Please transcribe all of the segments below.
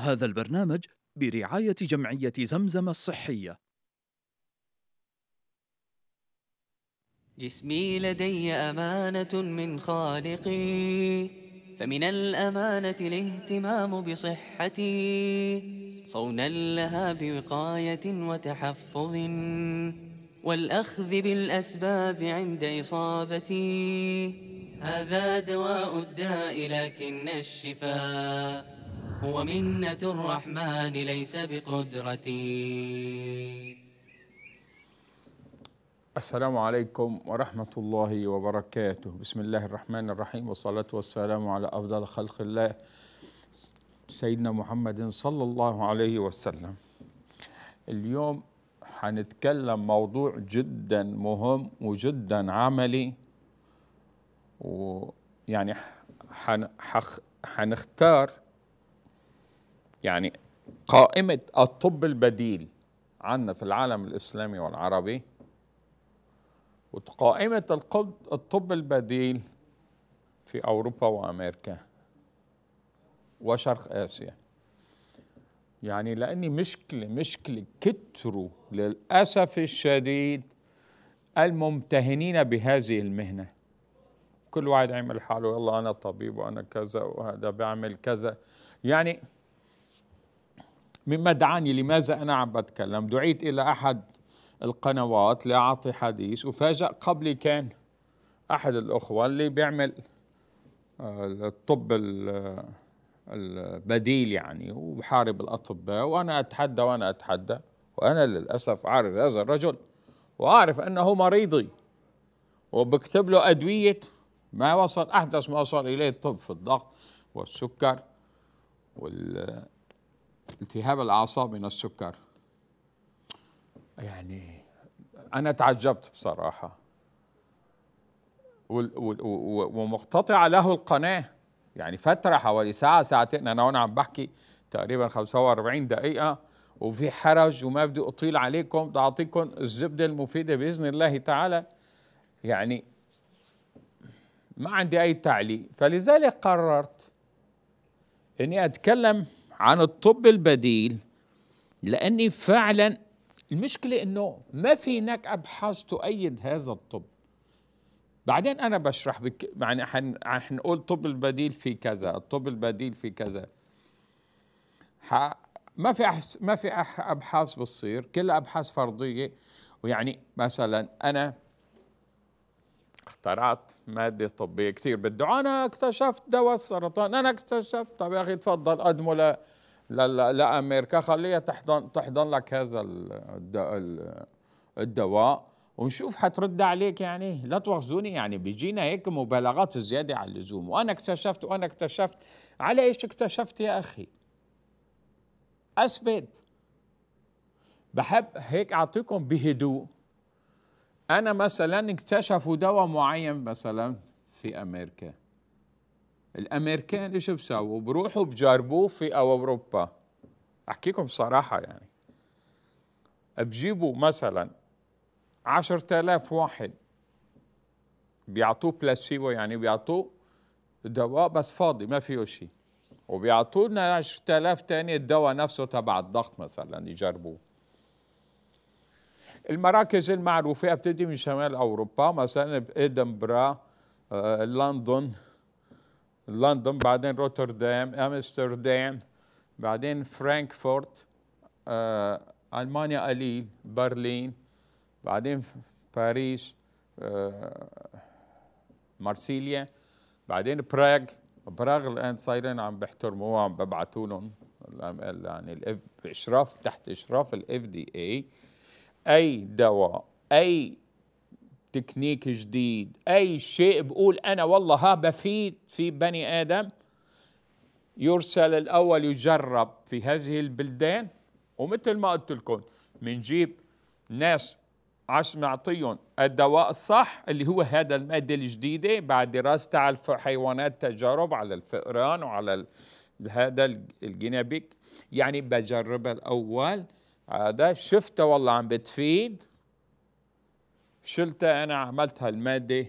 هذا البرنامج برعاية جمعية زمزم الصحية جسمي لدي أمانة من خالقي فمن الأمانة الاهتمام بصحتي صونا لها بوقاية وتحفظ والأخذ بالأسباب عند إصابتي هذا دواء الداء لكن الشفاء هو منة الرحمن ليس بقدرتي السلام عليكم ورحمة الله وبركاته بسم الله الرحمن الرحيم والصلاة والسلام على أفضل خلق الله سيدنا محمد صلى الله عليه وسلم اليوم هنتكلم موضوع جدا مهم وجدا عملي ويعني هنختار يعني قائمة الطب البديل عندنا في العالم الإسلامي والعربي وقائمة الطب البديل في أوروبا وأمريكا وشرق آسيا يعني لأني مشكلة مشكلة كتروا للأسف الشديد الممتهنين بهذه المهنة كل واحد عمل حاله يلا أنا طبيب وأنا كذا وهذا بعمل كذا يعني مما دعاني لماذا أنا عم بتكلم دعيت إلى أحد القنوات لأعطي حديث وفاجأ قبلي كان أحد الأخوة اللي بيعمل آه، الطب البديل يعني وبحارب الأطباء وأنا أتحدى وأنا أتحدى وأنا للأسف أعرف هذا الرجل وأعرف أنه مريضي وبكتب له أدوية ما وصل أحدث ما وصل إليه الطب في الضغط والسكر وال التهاب الأعصاب من السكر يعني أنا تعجبت بصراحة ومقتطعة له القناة يعني فترة حوالي ساعة ساعتين أنا وأنا عم بحكي تقريبا 45 دقيقة وفي حرج وما بدي أطيل عليكم بدي أعطيكم الزبدة المفيدة بإذن الله تعالى يعني ما عندي أي تعليق فلذلك قررت أني أتكلم عن الطب البديل لاني فعلا المشكله انه ما في هناك ابحاث تؤيد هذا الطب بعدين انا بشرح بك يعني حنقول الطب البديل في كذا الطب البديل في كذا ما في أحس... ما في أح... ابحاث بتصير كلها ابحاث فرضيه ويعني مثلا انا اخترعت ماده طبيه كثير بده انا اكتشفت دواء السرطان انا اكتشفت طب يا اخي تفضل قدمه لا لامريكا خليها تحضن تحضن لك هذا الدواء ونشوف حترد عليك يعني لا توخزوني يعني بيجينا هيك مبالغات زياده عن اللزوم وانا اكتشفت وانا اكتشفت على ايش اكتشفت يا اخي اثبت بحب هيك اعطيكم بهدوء انا مثلا اكتشفوا دواء معين مثلا في امريكا الامريكان ايش بساووا؟ بروحوا بجربوه في اوروبا احكيكم بصراحه يعني بجيبوا مثلا 10000 واحد بيعطوه بلاسيبو يعني بيعطوه دواء بس فاضي ما فيه شيء وبيعطونا 10000 ثاني الدواء نفسه تبع الضغط مثلا يجربوه المراكز المعروفة بتدي من شمال أوروبا مثلا بإدنبرا آه، لندن لندن بعدين روتردام امستردام بعدين فرانكفورت آه، المانيا قليل برلين بعدين باريس آه، مارسيليا بعدين براغ براغ الان صايرين عم بيحترموها عم ببعثوا لهم يعني الاف اشراف تحت اشراف الاف دي اي اي دواء اي تكنيك جديد اي شيء بقول انا والله ها بفيد في بني ادم يرسل الاول يجرب في هذه البلدان ومثل ما قلت لكم بنجيب ناس عش نعطيهم الدواء الصح اللي هو هذا المادة الجديدة بعد دراستها على الحيوانات تجارب على الفئران وعلى هذا الجينابيك يعني بجربها الأول هذا شفته والله عم بتفيد شلتها انا عملتها الماده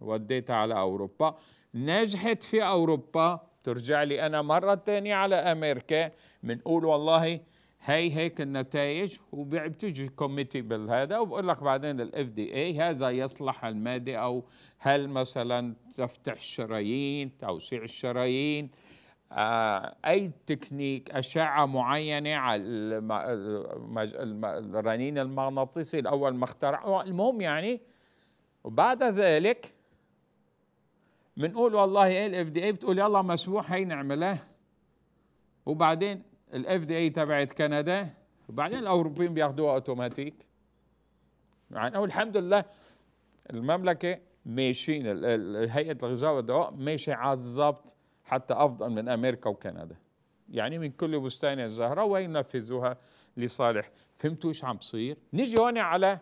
وديتها على اوروبا نجحت في اوروبا ترجع لي انا مره ثانيه على امريكا بنقول والله هي هيك النتائج وبتيجي كوميتي بالهذا وبقول لك بعدين الاف دي اي هذا يصلح الماده او هل مثلا تفتح الشرايين توسيع الشرايين آه، اي تكنيك اشعه معينه على الرنين المغناطيسي الاول ما اخترعه المهم يعني وبعد ذلك بنقول والله إيه، الاف دي اي بتقول يلا مسموح هي نعملها وبعدين الاف دي اي تبعت كندا وبعدين الاوروبيين بياخدوها اوتوماتيك يعني والحمد لله المملكه ماشيين هيئه الغذاء والدواء ماشيه على الضبط حتى أفضل من أمريكا وكندا يعني من كل بستان الزهرة وينفذوها لصالح فهمتوا ايش عم بصير نيجي هون على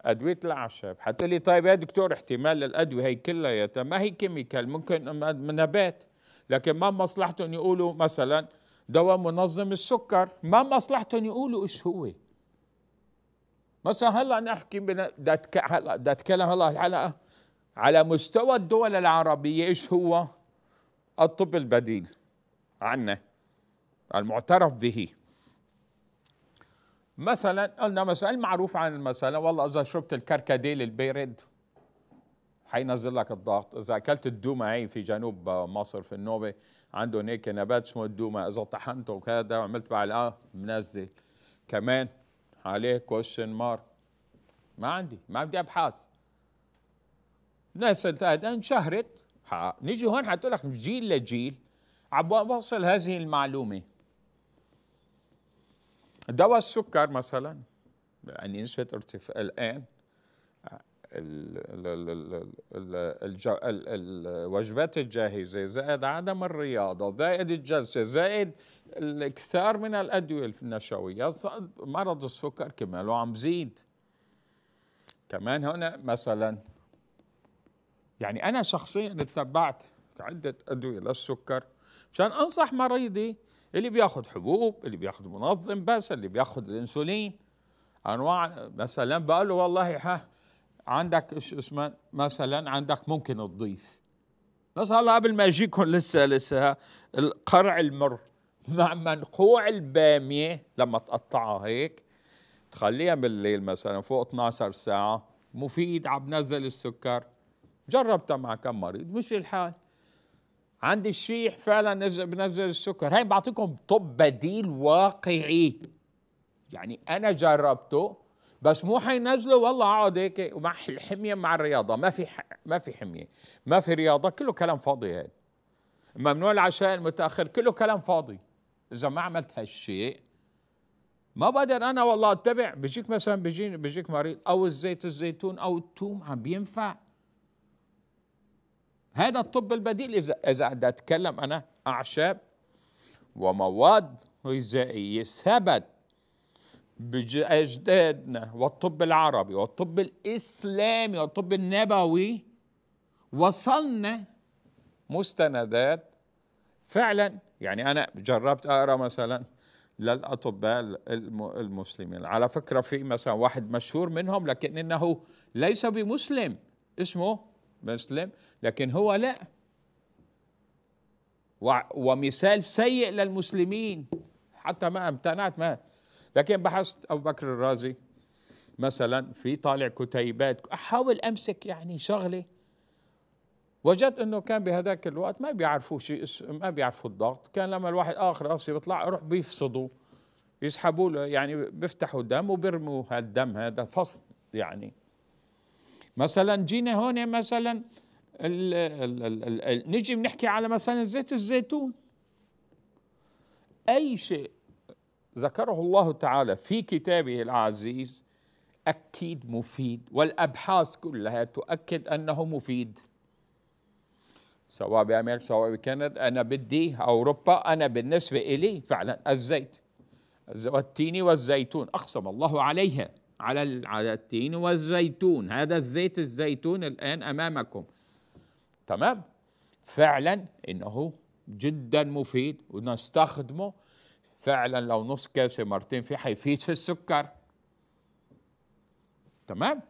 أدوية الأعشاب حتقول لي طيب يا دكتور احتمال الأدوية هي كلياتها ما هي كيميكال ممكن نبات لكن ما مصلحتهم يقولوا مثلا دواء منظم السكر ما مصلحتهم يقولوا ايش هو مثلا هلا نحكي بدي هلا بدنا اتكلم هلا الحلقه على مستوى الدول العربية إيش هو الطب البديل عنا المعترف به مثلا قلنا مثلا المعروف عن المسألة والله إذا شربت الكركديه البارد حينزل لك الضغط إذا أكلت الدومة هي في جنوب مصر في النوبة عندهم هيك نبات اسمه الدومة إذا طحنته وكذا وعملت بعلقة آه، منزل كمان عليه كوشن مارك ما عندي ما بدي أبحاث ناس انشهرت نيجي هون حتقول لك جيل لجيل عم بوصل هذه المعلومه دواء السكر مثلا يعني نسبه ارتفاع الان الوجبات الجاهزة زائد عدم الرياضة زائد الجلسة زائد الكثار من الأدوية النشوية مرض السكر كمان عم زيد كمان هنا مثلا يعني أنا شخصيا اتبعت عدة أدوية للسكر مشان أنصح مريضي اللي بياخذ حبوب اللي بياخذ منظم بس اللي بياخذ الانسولين انواع مثلا بقول له والله ها عندك شو اسمه مثلا عندك ممكن تضيف بس هلا قبل ما يجيكم لسه لسه القرع المر مع منقوع الباميه لما تقطعها هيك تخليها بالليل مثلا فوق 12 ساعه مفيد عم بنزل السكر جربتها مع كم مريض مش الحال عندي الشيح فعلا بنزل السكر هاي بعطيكم طب بديل واقعي يعني انا جربته بس مو حينزله والله اقعد هيك ومع الحميه مع الرياضه ما في ما في حميه ما في رياضه كله كلام فاضي هذا ممنوع العشاء المتاخر كله كلام فاضي اذا ما عملت هالشيء ما بقدر انا والله اتبع بيجيك مثلا بيجيني بيجيك مريض او الزيت الزيتون او الثوم عم بينفع هذا الطب البديل إذا إذا بدي أتكلم أنا أعشاب ومواد غذائية ثبت بأجدادنا والطب العربي والطب الإسلامي والطب النبوي وصلنا مستندات فعلا يعني أنا جربت أقرأ مثلا للأطباء المسلمين على فكرة في مثلا واحد مشهور منهم لكن إنه ليس بمسلم اسمه مسلم لكن هو لا ومثال سيء للمسلمين حتى ما امتنعت ما لكن بحثت ابو بكر الرازي مثلا في طالع كتيبات احاول امسك يعني شغله وجدت انه كان بهذاك الوقت ما بيعرفوا شيء ما بيعرفوا الضغط كان لما الواحد اخر راسي بيطلع يروح بيفصدوا يسحبوا له يعني بيفتحوا دم وبيرموا هالدم هذا فصد يعني مثلا جينا هون يعني مثلا الـ الـ الـ الـ نجي بنحكي على مثلا زيت الزيتون أي شيء ذكره الله تعالى في كتابه العزيز أكيد مفيد والأبحاث كلها تؤكد أنه مفيد سواء بأمريكا سواء بكندا أنا بدي أوروبا أنا بالنسبة إلي فعلا الزيت والتين والزيتون أقسم الله عليها على على التين والزيتون هذا الزيت الزيتون الآن أمامكم تمام فعلا إنه جدا مفيد ونستخدمه فعلا لو نص كاسة مرتين في حيفيد في السكر تمام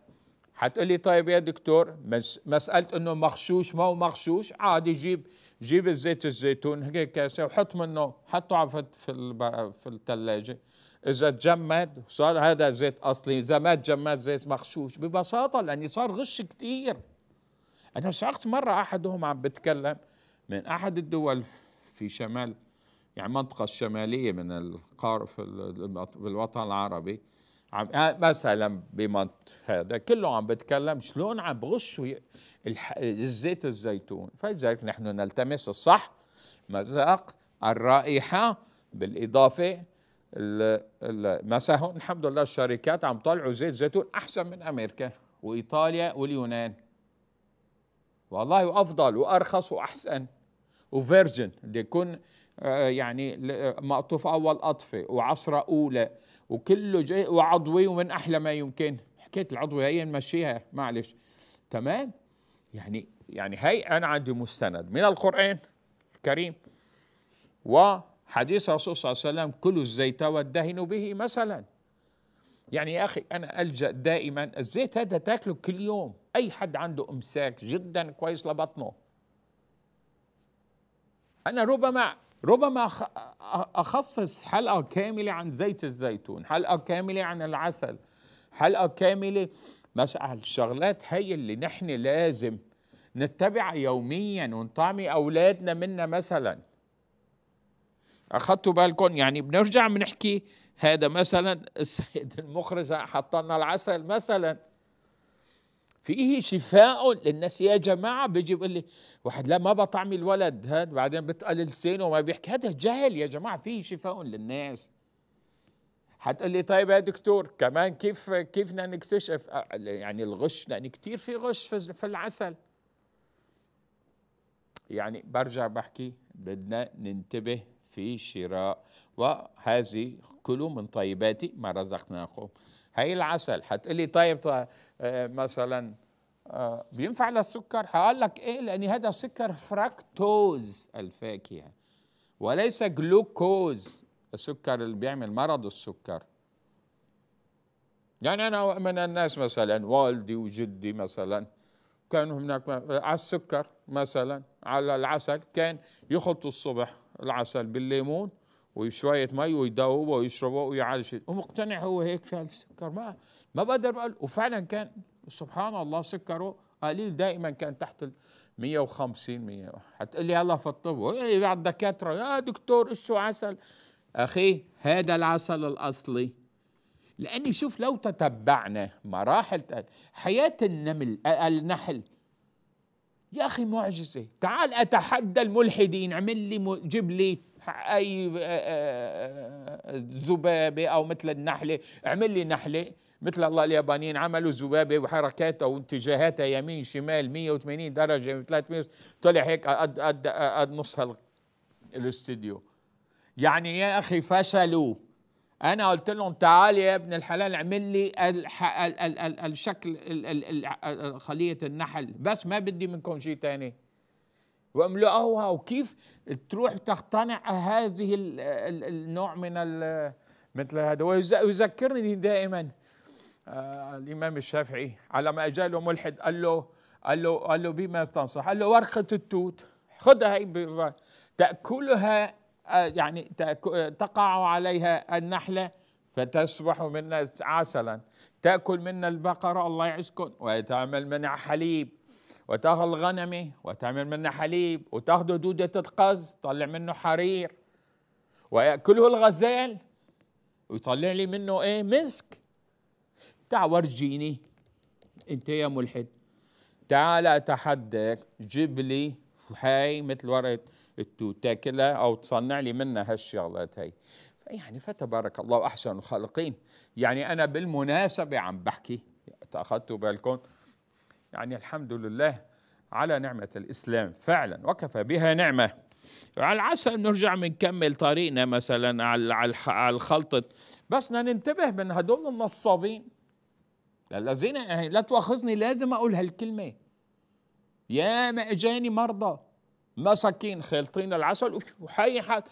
لي طيب يا دكتور مس مسألة انه مغشوش ما هو مغشوش عادي جيب جيب الزيت الزيتون هيك كاسة وحط منه حطه في في الثلاجة اذا تجمد صار هذا زيت اصلي اذا ما تجمد زيت مغشوش ببساطه لاني صار غش كثير انا سمعت مره احدهم عم بتكلم من احد الدول في شمال يعني منطقة الشمالية من القار في الوطن العربي عم آه، مثلا بمنط هذا كله عم بتكلم شلون عم بغشوا الزيت الزيتون فلذلك نحن نلتمس الصح مذاق الرائحة بالإضافة مثلا هون الحمد لله الشركات عم طلعوا زيت زيتون احسن من امريكا وايطاليا واليونان والله وافضل وارخص واحسن وفيرجن اللي يكون آه، يعني مقطوف اول قطفه وعصره اولى وكله جاي وعضوي ومن احلى ما يمكن حكيت العضوي هي نمشيها معلش تمام يعني يعني هي انا عندي مستند من القران الكريم و حديث الرسول صلى الله عليه وسلم كلوا الزيت والدهن به مثلا يعني يا أخي أنا ألجأ دائما الزيت هذا تاكله كل يوم أي حد عنده إمساك جدا كويس لبطنه أنا ربما ربما أخصص حلقة كاملة عن زيت الزيتون حلقة كاملة عن العسل حلقة كاملة مسألة الشغلات هي اللي نحن لازم نتبعها يوميا ونطعمي أولادنا منا مثلاً اخذتوا بالكم يعني بنرجع بنحكي هذا مثلا السيد المخرزة حط لنا العسل مثلا فيه شفاء للناس يا جماعة بيجي بيقول لي واحد لا ما بطعم الولد هاد بعدين بتقل لسانه وما بيحكي هذا جهل يا جماعة فيه شفاء للناس حتقول لي طيب يا دكتور كمان كيف كيف بدنا نكتشف يعني الغش لان كثير في غش في العسل يعني برجع بحكي بدنا ننتبه في شراء وهذه كلوا من طيبات ما رزقناكم هاي العسل هتقولي طيب, طيب مثلا آه، بينفع للسكر هقول لك ايه لان هذا سكر فركتوز الفاكهه وليس جلوكوز السكر اللي بيعمل مرض السكر يعني انا من الناس مثلا والدي وجدي مثلا كانوا هناك على السكر مثلا على العسل كان يخلطوا الصبح العسل بالليمون وشويه مي ويدوبه ويشربه ويعالج ومقتنع هو هيك فعل السكر ما ما بقدر بقول وفعلا كان سبحان الله سكره قليل دائما كان تحت ال 150 100 حتقول لي يلا في الطب بعض الدكاتره يا دكتور اشوا عسل اخي هذا العسل الاصلي لاني شوف لو تتبعنا مراحل حياه النمل النحل يا أخي معجزة تعال أتحدى الملحدين اعمل لي جيب لي أي ذبابة آه، آه، آه، أو مثل النحلة اعمل لي نحلة مثل الله اليابانيين عملوا ذبابة وحركاتها واتجاهاتها يمين شمال 180 درجة 300 طلع هيك قد قد قد نص الاستديو يعني يا أخي فشلوا انا قلت لهم تعال يا ابن الحلال اعمل لي الشكل خليه النحل بس ما بدي منكم شيء ثاني واملؤوها وكيف تروح تقتنع هذه النوع من مثل هذا ويذكرني دائما آه الامام الشافعي على ما اجى له ملحد قال له قال له قال له بما استنصح قال له ورقه التوت خذها هي تاكلها آه، يعني آه، تقع عليها النحلة فتصبح منا عسلا تأكل منا البقرة الله يعزكم وتعمل منا حليب وتاخذ الغنمة وتعمل منها حليب وتاخذ دودة القز طلع منه حرير ويأكله الغزال ويطلع لي منه ايه مسك تع ورجيني انت يا ملحد تعال اتحداك جيب لي هاي مثل ورقة تاكلها او تصنع لي منها هالشغلات هي يعني فتبارك الله احسن الخالقين يعني انا بالمناسبه عم بحكي اخذتوا بالكم يعني الحمد لله على نعمه الاسلام فعلا وكفى بها نعمه على عسى نرجع بنكمل طريقنا مثلا على على الخلطة بس ننتبه من هدول النصابين الذين يعني لا تؤاخذني لازم اقول هالكلمه يا ما اجاني مرضى مساكين خالطين العسل وحي حد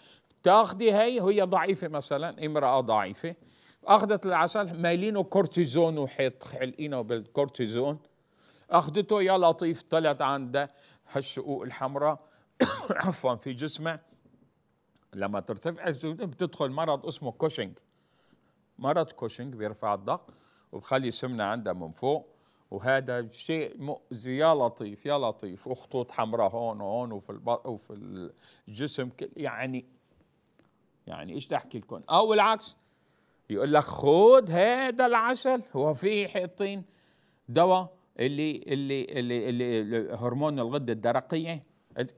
تاخذي هي وهي ضعيفه مثلا امراه ضعيفه اخذت العسل مايلينه كورتيزون وحيط حلقينه بالكورتيزون اخذته يا لطيف طلعت عندها هالشقوق الحمراء عفوا في جسمها لما ترتفع بتدخل مرض اسمه كوشنج مرض كوشنج بيرفع الضغط وبخلي سمنه عندها من فوق وهذا شيء مؤذي يا لطيف يا لطيف وخطوط حمراء هون وهون وفي وفي الجسم يعني يعني ايش بدي احكي لكم او آه، العكس يقول لك خذ هذا العسل هو فيه حاطين دواء اللي اللي اللي, اللي هرمون الغده الدرقيه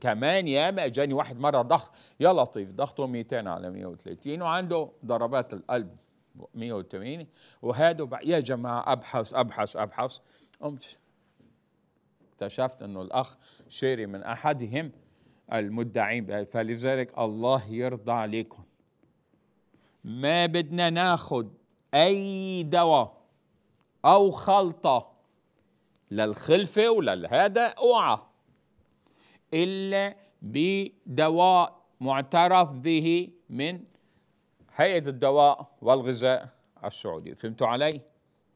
كمان ياما اجاني واحد مره ضغط يا لطيف ضغطه 200 على 130 وعنده ضربات القلب 180 وهذا يا جماعه ابحث ابحث ابحث قمت اكتشفت انه الاخ شيري من احدهم المدعين فلذلك الله يرضى عليكم ما بدنا ناخد اي دواء او خلطه للخلفه وللهذا اوعى الا بدواء معترف به من هيئه الدواء والغذاء السعودي فهمتوا علي؟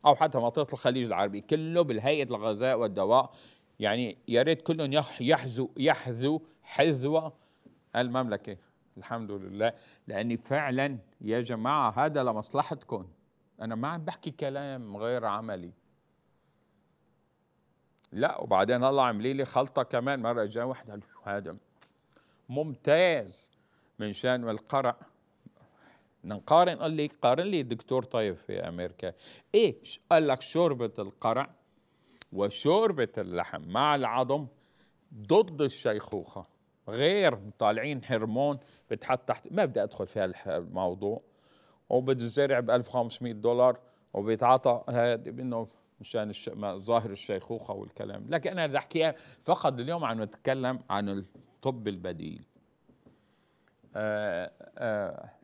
او حتى منطقه الخليج العربي كله بالهيئه الغذاء والدواء يعني يا ريت كلهم يحذو يحذو حذو المملكه الحمد لله لاني فعلا يا جماعه هذا لمصلحتكم انا ما عم بحكي كلام غير عملي لا وبعدين الله عملي لي خلطه كمان مره جاء واحد قال هذا ممتاز من شان القرع نقارن قال لي قارن لي دكتور طيب في امريكا ايه قال لك شوربه القرع وشوربه اللحم مع العظم ضد الشيخوخه غير طالعين هرمون بتحط تحت ما بدي ادخل في هالموضوع وبتزرع ب 1500 دولار وبيتعاطى انه مشان الش... ظاهر الشيخوخه والكلام لكن انا بدي احكيها فقط اليوم عم نتكلم عن الطب البديل آآ آه، آآ آه،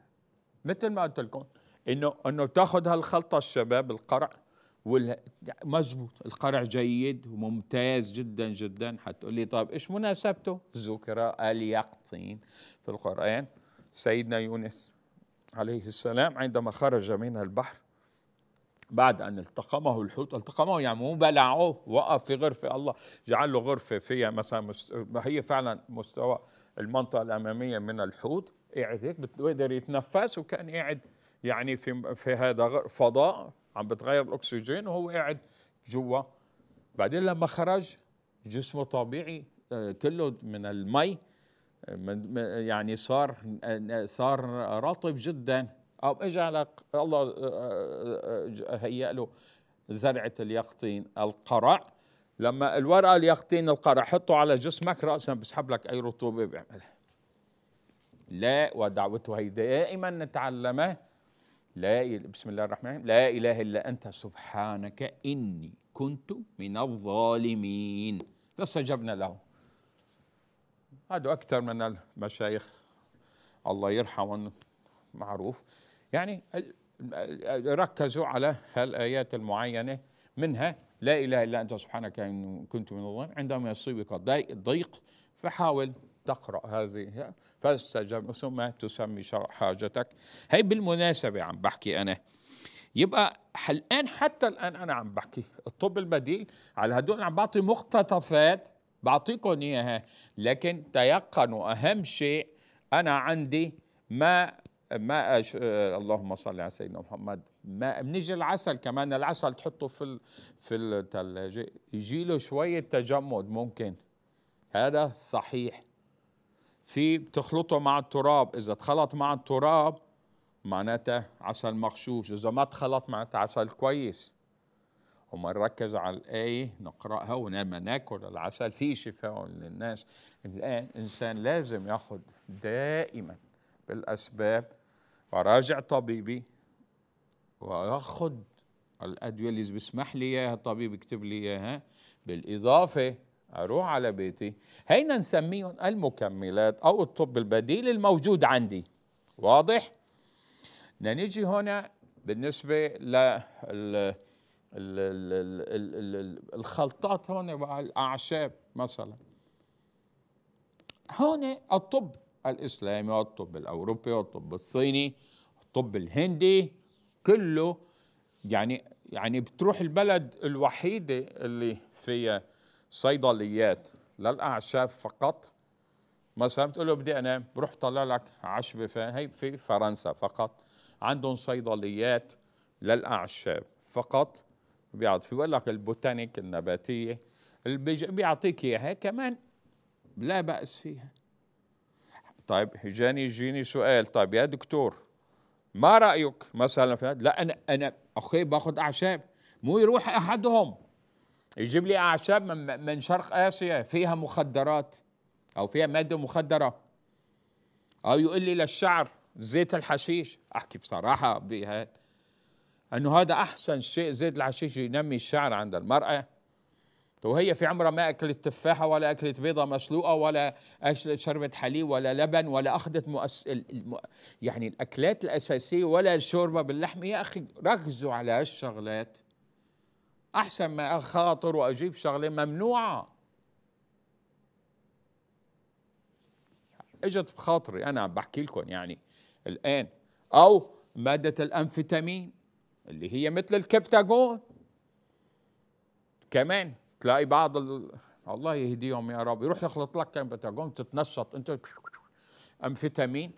مثل ما قلت لكم انه انه تاخذ هالخلطه الشباب القرع وال... مزبوط القرع جيد وممتاز جدا جدا حتقول لي طيب ايش مناسبته؟ ذكر اليقطين في القران سيدنا يونس عليه السلام عندما خرج من البحر بعد أن التقمه الحوت التقمه يعني مو بلعوه وقف في غرفة الله جعل له غرفة فيها مثلا هي فعلا مستوى المنطقة الأمامية من الحوت قاعد هيك بيقدر يتنفس وكان قاعد يعني في في هذا فضاء عم بتغير الاكسجين وهو قاعد جوا بعدين لما خرج جسمه طبيعي آه، كله من المي آه، يعني صار آه، صار رطب جدا او اجى على الله هيأ له زرعه اليقطين القرع لما الورقه اليقطين القرع حطه على جسمك راسا بسحب لك اي رطوبه بيعملها لا ودعوته هي دائما نتعلمه لا بسم الله الرحمن الرحيم لا اله الا انت سبحانك اني كنت من الظالمين فاستجبنا له هذا اكثر من المشايخ الله يرحمه معروف يعني ركزوا على هالايات المعينه منها لا اله الا انت سبحانك اني كنت من الظالمين عندما يصيبك ضيق فحاول تقرأ هذه فاستجب ثم تسمي حاجتك هي بالمناسبة عم بحكي أنا يبقى الآن حتى الآن أنا عم بحكي الطب البديل على هدول عم بعطي مقتطفات بعطيكم إياها لكن تيقنوا أهم شيء أنا عندي ما ما أش... اللهم صل على سيدنا محمد ما بنيجي العسل كمان العسل تحطه في ال... في الثلاجه يجي له شويه تجمد ممكن هذا صحيح في بتخلطه مع التراب اذا اتخلط مع التراب معناتها عسل مغشوش اذا ما اتخلط معناتها عسل كويس وما نركز على الآية نقرأها ولما ناكل العسل في شفاء للناس الآن إنسان لازم يأخذ دائما بالأسباب وراجع طبيبي ويأخذ الأدوية اللي بيسمح لي إياها الطبيب يكتب لي إياها بالإضافة أروح على بيتي هينا نسميهم المكملات أو الطب البديل الموجود عندي واضح؟ نيجي هنا بالنسبة لل الخلطات هون بقى الأعشاب مثلا هون الطب الإسلامي والطب الأوروبي والطب الصيني الطب الهندي كله يعني يعني بتروح البلد الوحيدة اللي فيها صيدليات للاعشاب فقط مثلا بتقول له بدي انام بروح طلع لك عشبه هي في فرنسا فقط عندهم صيدليات للاعشاب فقط بيعطي بيقول لك البوتانيك النباتيه اللي بيعطيك اياها كمان لا باس فيها طيب اجاني يجيني سؤال طيب يا دكتور ما رايك مثلا في لا انا انا اخي باخذ اعشاب مو يروح احدهم يجيب لي اعشاب من شرق اسيا فيها مخدرات او فيها ماده مخدره او يقول لي للشعر زيت الحشيش احكي بصراحه بها انه هذا احسن شيء زيت الحشيش ينمي الشعر عند المراه وهي في عمرها ما اكلت تفاحه ولا اكلت بيضه مسلوقه ولا اكلت شربت حليب ولا لبن ولا اخذت مؤس... يعني الاكلات الاساسيه ولا الشوربه باللحم يا اخي ركزوا على هالشغلات احسن ما اخاطر واجيب شغله ممنوعه اجت بخاطري انا عم بحكي لكم يعني الان او ماده الامفيتامين اللي هي مثل الكبتاجون كمان تلاقي بعض ال... الله يهديهم يا رب يروح يخلط لك كبتاجون تتنشط انت امفيتامين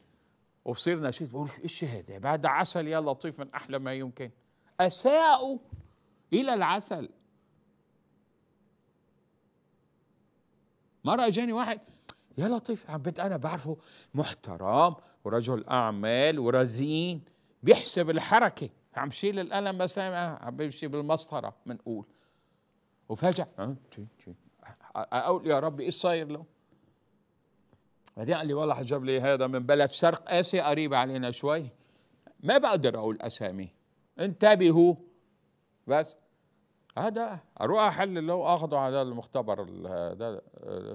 وبصير نشيط بقول ايش هذا بعد عسل يا لطيف من احلى ما يمكن اساءوا إلى العسل مرة جاني واحد يا لطيف عم بنت أنا بعرفه محترم ورجل أعمال ورزين بيحسب الحركة عم شيل القلم بس عم بيمشي بالمسطرة منقول وفجأة أه، أقول يا ربي إيش صاير له بعدين قال لي والله جاب لي هذا من بلد شرق آسيا قريب علينا شوي ما بقدر أقول أسامي انتبهوا بس هذا اروح احلل اللي هو على المختبر ده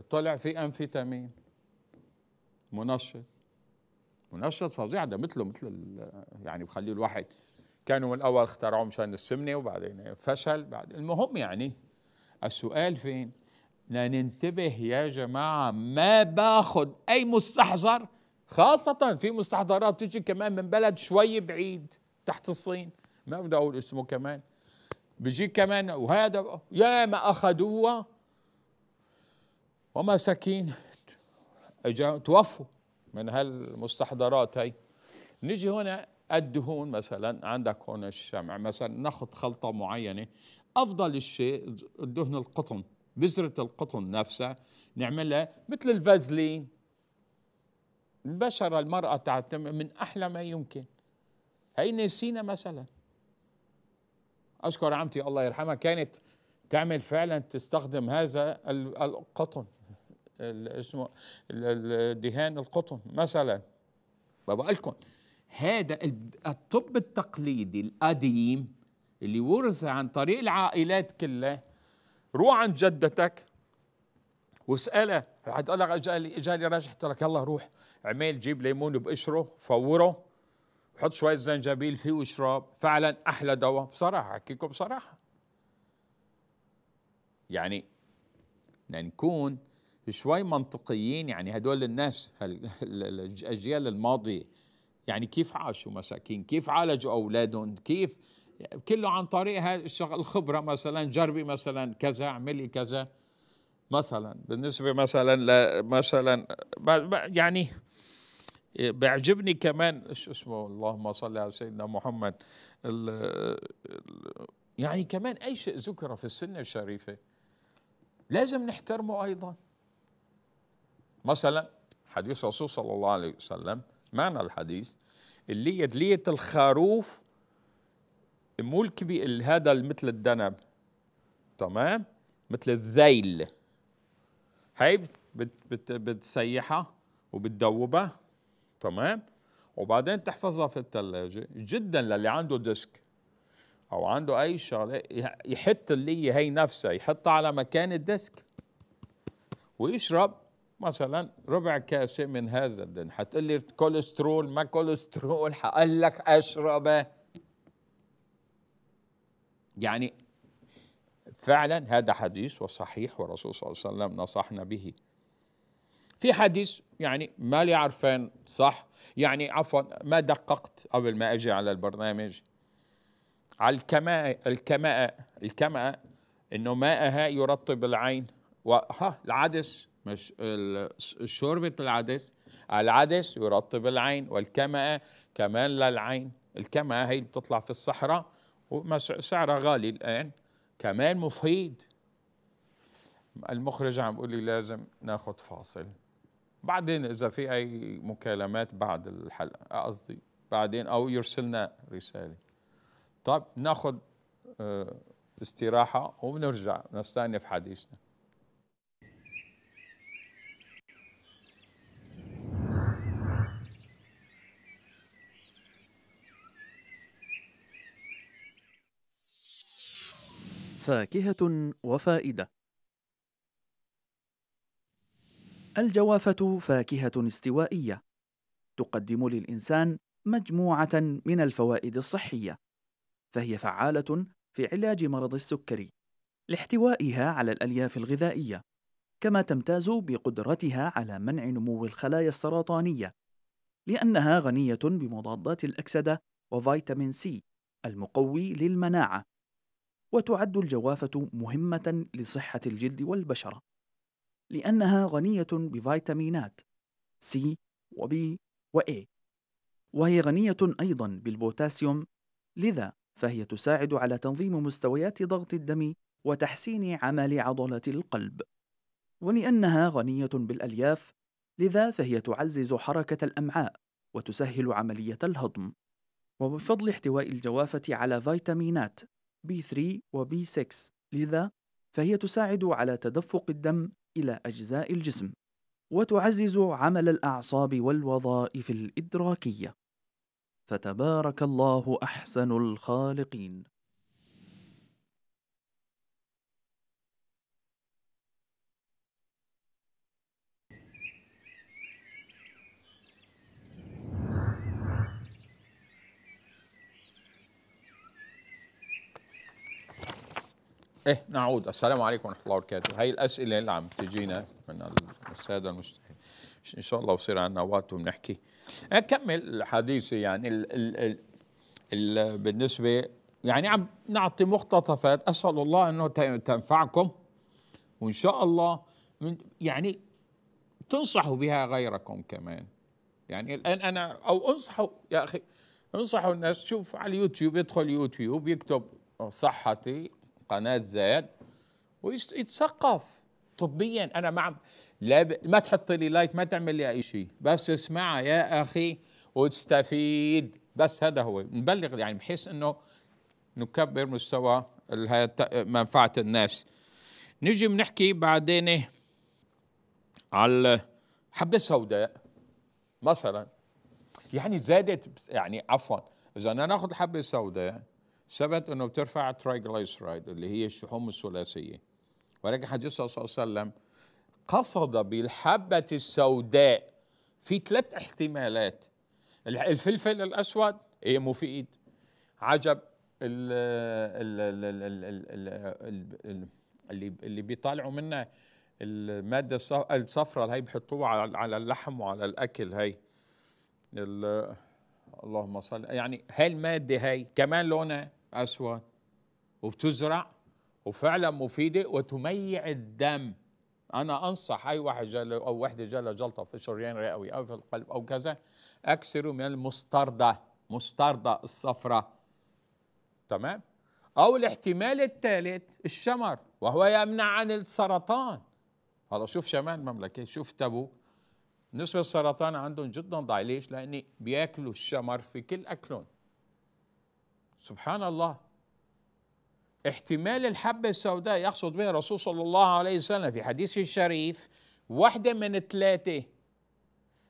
طلع في امفيتامين منشط منشط فظيع ده مثله مثل يعني بخليه الواحد كانوا من الاول اخترعوه مشان السمنه وبعدين فشل بعد المهم يعني السؤال فين؟ ننتبه يا جماعه ما باخذ اي مستحضر خاصه في مستحضرات تيجي كمان من بلد شوي بعيد تحت الصين ما بدي اقول اسمه كمان بيجيك كمان وهذا يا ما أخذوها ومساكين توفوا من هالمستحضرات هي نيجي هنا الدهون مثلا عندك هون الشمع مثلا ناخذ خلطه معينه افضل الشيء دهن القطن بذره القطن نفسها نعملها مثل الفازلين البشره المراه تعتمد من احلى ما يمكن هي نسينا مثلا أشكر عمتي الله يرحمها كانت تعمل فعلا تستخدم هذا القطن اسمه الدهان القطن مثلا بقول لكم هذا الطب التقليدي القديم اللي ورث عن طريق العائلات كلها روح عند جدتك واسألها تقول لك اجالي اجالي راجح لك يلا روح اعمل جيب ليمون بقشره فوره حط شويه زنجبيل فيه واشرب فعلا احلى دواء بصراحه احكيكم بصراحه يعني, يعني نكون شوي منطقيين يعني هدول الناس الاجيال الماضيه يعني كيف عاشوا مساكين كيف عالجوا اولادهم كيف كله عن طريق الخبره مثلا جربي مثلا كذا اعملي كذا مثلا بالنسبه مثلا مثلا يعني بيعجبني كمان شو اسمه اللهم صل على سيدنا محمد ال الـ يعني كمان اي شيء ذكر في السنه الشريفه لازم نحترمه ايضا مثلا حديث الرسول صلى الله عليه وسلم معنى الحديث اللي يدلية الخروف ملك هذا مثل الدنب تمام مثل الذيل هاي بت بت بتسيحها وبتدوبها تمام وبعدين تحفظها في الثلاجة جدا للي عنده ديسك أو عنده أي شغلة يحط اللي هي نفسها يحطها على مكان الديسك ويشرب مثلا ربع كاسة من هذا الدن حتقول لي كوليسترول ما كوليسترول حقول لك أشربه يعني فعلا هذا حديث وصحيح والرسول صلى الله عليه وسلم نصحنا به في حديث يعني ما لي عرفان صح يعني عفوا ما دققت قبل ما اجي على البرنامج على الكماء الكماء الكماء انه ماءها يرطب العين وها العدس مش شوربة العدس العدس يرطب العين والكمأة كمان للعين الكمأة هي اللي بتطلع في الصحراء وسعرها غالي الآن كمان مفيد المخرج عم بيقول لي لازم ناخذ فاصل بعدين اذا في اي مكالمات بعد الحلقه قصدي بعدين او يرسلنا رساله طيب ناخذ آه، استراحه وبنرجع نستأنف حديثنا فاكهة وفائدة الجوافة فاكهة استوائية تقدم للإنسان مجموعة من الفوائد الصحية فهي فعالة في علاج مرض السكري لاحتوائها على الألياف الغذائية كما تمتاز بقدرتها على منع نمو الخلايا السرطانية لأنها غنية بمضادات الأكسدة وفيتامين سي المقوي للمناعة وتعد الجوافة مهمة لصحة الجلد والبشرة لأنها غنية بفيتامينات C وB وA وهي غنية أيضا بالبوتاسيوم لذا فهي تساعد على تنظيم مستويات ضغط الدم وتحسين عمل عضلة القلب ولأنها غنية بالألياف لذا فهي تعزز حركة الأمعاء وتسهل عملية الهضم وبفضل احتواء الجوافة على فيتامينات B3 وB6 لذا فهي تساعد على تدفق الدم إلى أجزاء الجسم وتعزز عمل الأعصاب والوظائف الإدراكية فتبارك الله أحسن الخالقين إيه نعود السلام عليكم ورحمة الله وبركاته هاي الأسئلة اللي عم تجينا من السادة المستمعين إن شاء الله بصير عندنا وقت وبنحكي أكمل حديثي يعني الـ الـ الـ الـ بالنسبة يعني عم نعطي مقتطفات أسأل الله أنه تنفعكم وإن شاء الله من يعني تنصحوا بها غيركم كمان يعني الآن أنا أو أنصحوا يا أخي انصحوا الناس تشوف على اليوتيوب يدخل يوتيوب يكتب صحتي قناه زاد ويتثقف طبيا انا مع لا ب... ما تحط لي لايك ما تعمل لي اي شيء بس اسمعها يا اخي وتستفيد بس هذا هو نبلغ يعني بحيث انه نكبر مستوى منفعه الناس نجي بنحكي بعدين على الحبه السوداء مثلا يعني زادت يعني عفوا اذا انا ناخذ الحبه السوداء ثبت انه بترفع الترايجلايسرايد اللي هي الشحوم الثلاثيه ولكن حديث صلى الله عليه وسلم قصد بالحبه السوداء في ثلاث احتمالات الفلفل الاسود ايه مفيد عجب ال ال اللي اللي بيطلعوا منه الماده الصفراء هي بحطوها على اللحم وعلى الاكل هي اللهم صل يعني المادة هي كمان لونها أسود وبتزرع وفعلا مفيدة وتميع الدم أنا أنصح أي واحد جل أو وحدة جالة جلطة في شريان رئوي أو في القلب أو كذا أكسروا من المستردة مستردة الصفراء تمام أو الاحتمال الثالث الشمر وهو يمنع عن السرطان هذا شوف شمال المملكة شوف تبوك نسبة السرطان عندهم جدا ضعيف لأن بياكلوا الشمر في كل أكلهم سبحان الله احتمال الحبة السوداء يقصد بها الرسول صلى الله عليه وسلم في حديثه الشريف واحدة من ثلاثة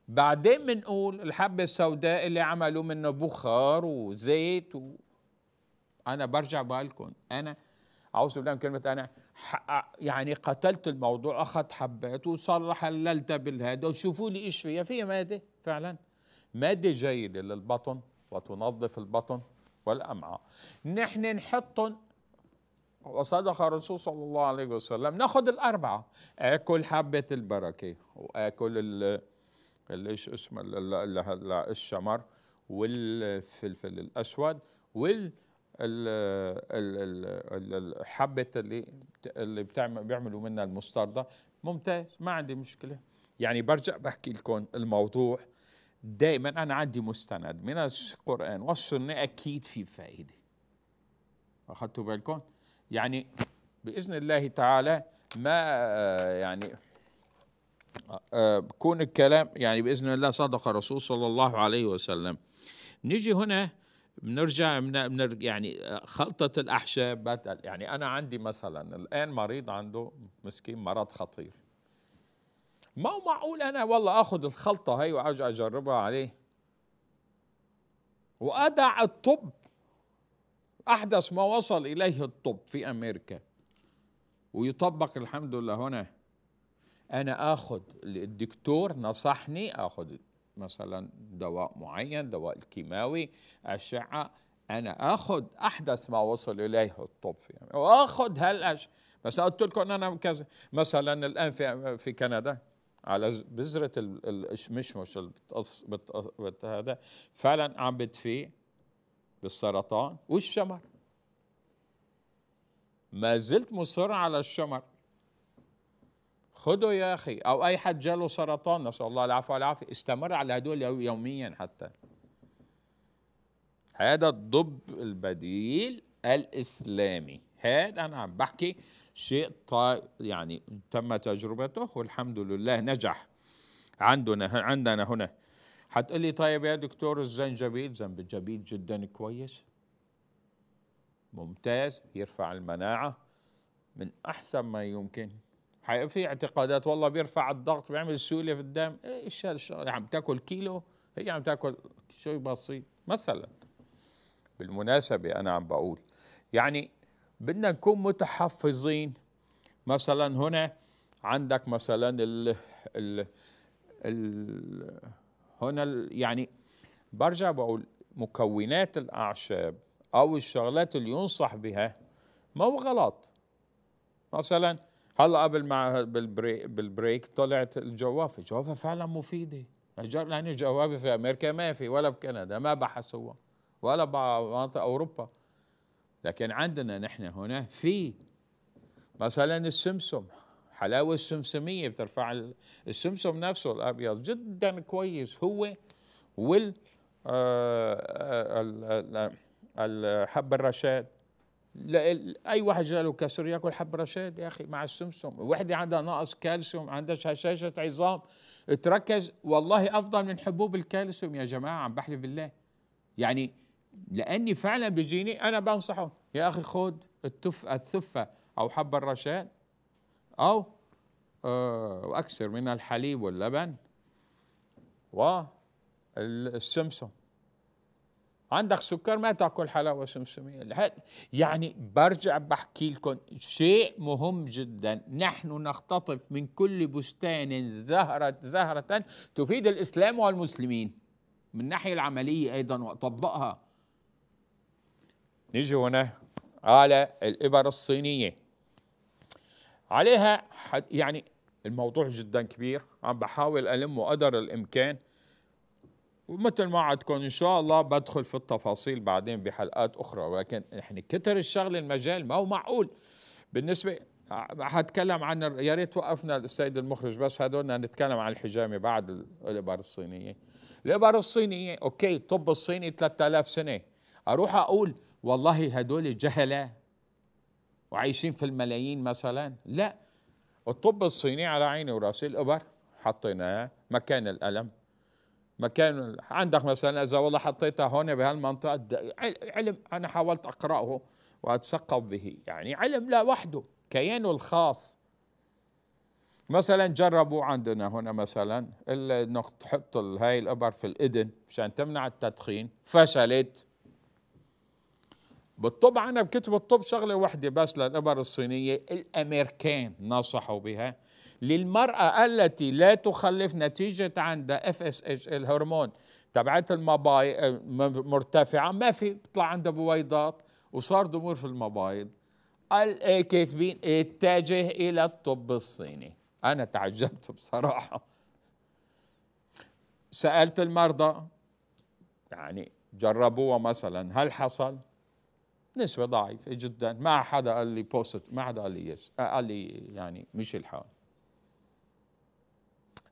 بعدين بنقول الحبة السوداء اللي عملوا منه بخار وزيت و... أنا برجع بقالكم أنا أعوذ بالله من كلمة أنا يعني قتلت الموضوع أخذت حبات وصار حللتها بالهذا وشوفوا لي إيش فيها فيها مادة فعلا مادة جيدة للبطن وتنظف البطن والأمعاء نحن نحطهم وصدق الرسول صلى الله عليه وسلم ناخذ الأربعة آكل حبة البركة وآكل ال ايش اسمه الشمر والفلفل الأسود وال الحبة اللي اللي بتعمل بيعملوا منها المستردة ممتاز ما عندي مشكلة يعني برجع بحكي لكم الموضوع دائما انا عندي مستند من القران والسنه اكيد في فائده اخذتوا بالكم يعني باذن الله تعالى ما يعني بكون الكلام يعني باذن الله صدق الرسول صلى الله عليه وسلم نيجي هنا بنرجع من يعني خلطه الاحشاء يعني انا عندي مثلا الان مريض عنده مسكين مرض خطير ما هو معقول انا والله اخذ الخلطه هي واجي اجربها عليه وادع الطب احدث ما وصل اليه الطب في امريكا ويطبق الحمد لله هنا انا اخذ الدكتور نصحني اخذ مثلا دواء معين دواء الكيماوي اشعه انا اخذ احدث ما وصل اليه الطب في امريكا واخذ هالاشعه بس قلت لكم انا كذا مثلا الان في في كندا على بذرة المشمش اللي بتقص بت هذا فعلا عم بتفيق بالسرطان والشمر ما زلت مصر على الشمر خده يا أخي أو أي حد جاله سرطان نسأل الله العفو والعافية استمر على هدول يوميا حتى هذا الضب البديل الإسلامي هذا أنا عم بحكي شيء يعني تم تجربته والحمد لله نجح عندنا عندنا هنا حتقول لي طيب يا دكتور الزنجبيل زنجبيل جدا كويس ممتاز يرفع المناعة من أحسن ما يمكن في اعتقادات والله بيرفع الضغط بيعمل سيولة في الدم ايش الشغل يعني عم تاكل كيلو هي عم تاكل شيء بسيط مثلا بالمناسبة أنا عم بقول يعني بدنا نكون متحفظين مثلا هنا عندك مثلا ال ال ال هنا يعني برجع بقول مكونات الاعشاب او الشغلات اللي ينصح بها ما هو غلط مثلا هلا قبل ما بالبريك, بالبريك طلعت الجوافه الجوافه فعلا مفيده يعني الجوافه في امريكا ما في ولا بكندا ما بحثوها ولا بمناطق اوروبا لكن عندنا نحن هنا في مثلا السمسم حلاوة السمسمية بترفع السمسم نفسه الأبيض جدا كويس هو وال آه، آه، الحب الرشاد اي واحد جاله كسر ياكل حب رشاد يا اخي مع السمسم وحده عندها نقص كالسيوم عندها هشاشه عظام تركز والله افضل من حبوب الكالسيوم يا جماعه عم بحلف بالله يعني لاني فعلا بيجيني انا بنصحه يا اخي خذ التف الثفه او حب الرشاد او آه، واكثر من الحليب واللبن والسمسم عندك سكر ما تاكل حلاوه سمسميه يعني برجع بحكي لكم شيء مهم جدا نحن نختطف من كل بستان زهره زهره تفيد الاسلام والمسلمين من الناحيه العمليه ايضا واطبقها نيجي هنا على الإبر الصينية عليها حد يعني الموضوع جدا كبير عم بحاول ألم قدر الإمكان ومثل ما عدكم إن شاء الله بدخل في التفاصيل بعدين بحلقات أخرى ولكن نحن كتر الشغل المجال ما هو معقول بالنسبة حتكلم عن يا ريت وقفنا السيد المخرج بس هدول نتكلم عن الحجامه بعد الابر الصينيه الابر الصينيه اوكي الطب الصيني 3000 سنه اروح اقول والله هدول جهله وعايشين في الملايين مثلا لا الطب الصيني على عيني وراسي الابر حطيناها مكان الالم مكان عندك مثلا اذا والله حطيتها هون بهالمنطقه علم انا حاولت اقراه واتثقف به يعني علم لا وحده كيانه الخاص مثلا جربوا عندنا هنا مثلا انك تحط هاي الابر في الاذن مشان تمنع التدخين فشلت بالطب أنا بكتب الطب شغلة واحدة بس للإبر الصينية الأمريكان نصحوا بها للمرأة التي لا تخلف نتيجة عندها اف اس اتش الهرمون تبعت المبايض مرتفعة ما في بيطلع عندها بويضات وصار ضمور في المبايض قال كاتبين اتجه إلى الطب الصيني أنا تعجبت بصراحة سألت المرضى يعني جربوها مثلا هل حصل نسبة ضعيفة جدا ما حدا قال لي بوست ما حدا قال لي يس آه، قال لي يعني مش الحال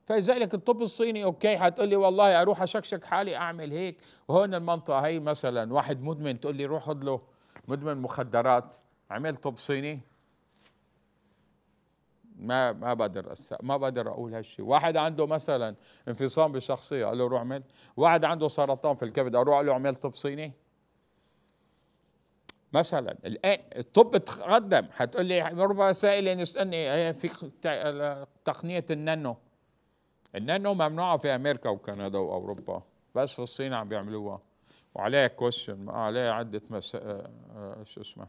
فلذلك الطب الصيني اوكي حتقول لي والله اروح اشكشك حالي اعمل هيك وهون المنطقه هي مثلا واحد مدمن تقول لي روح خذ له مدمن مخدرات عمل طب صيني ما ما بقدر أس... ما بقدر اقول هالشيء، واحد عنده مثلا انفصام بالشخصيه قال له روح اعمل، واحد عنده سرطان في الكبد اروح اقول له اعمل طب صيني؟ مثلا الان الطب تقدم هتقول لي ربما سائل يسالني آه، في تقنيه النانو النانو ممنوعه في امريكا وكندا واوروبا بس في الصين عم بيعملوها وعليها كويشن عليها عده مس... آه، آه، شو اسمه